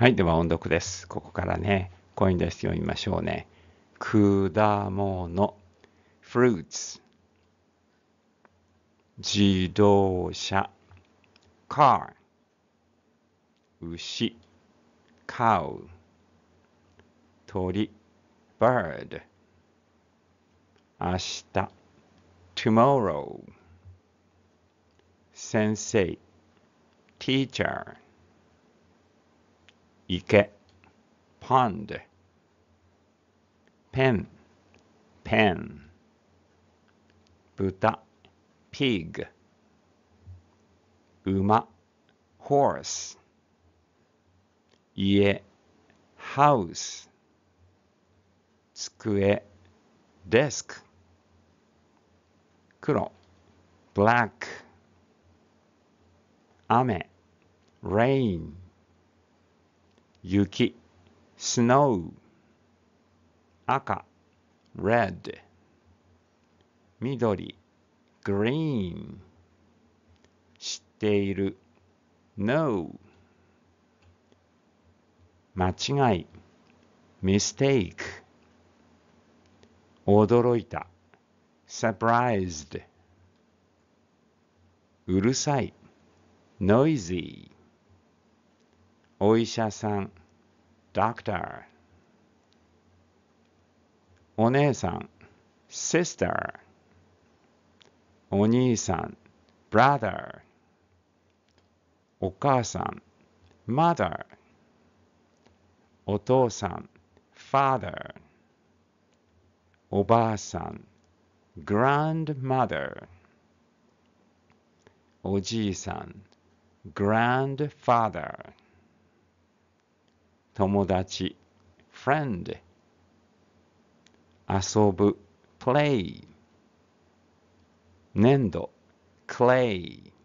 はい、では音読です。ここからね、コインです読みましょうね。果物、fruits。自動車、car。牛、cow。鳥、bird。明日、tomorrow。先生、teacher。池、パンで、ペン、ペン、豚、ピーグ、馬、ホース、家、ハウス、机、デスク、黒、ブラック、雨、レイン、雪 snow 赤 red 緑 green 知っている no 間違い mistake 驚いた surprised うるさい noisy お医者さん doctor お姉さん sister お兄さん brother お母さん mother お父さん father おばあさん grandmother おじいさん grandfather 友達 friend 遊ぶ play 粘土 clay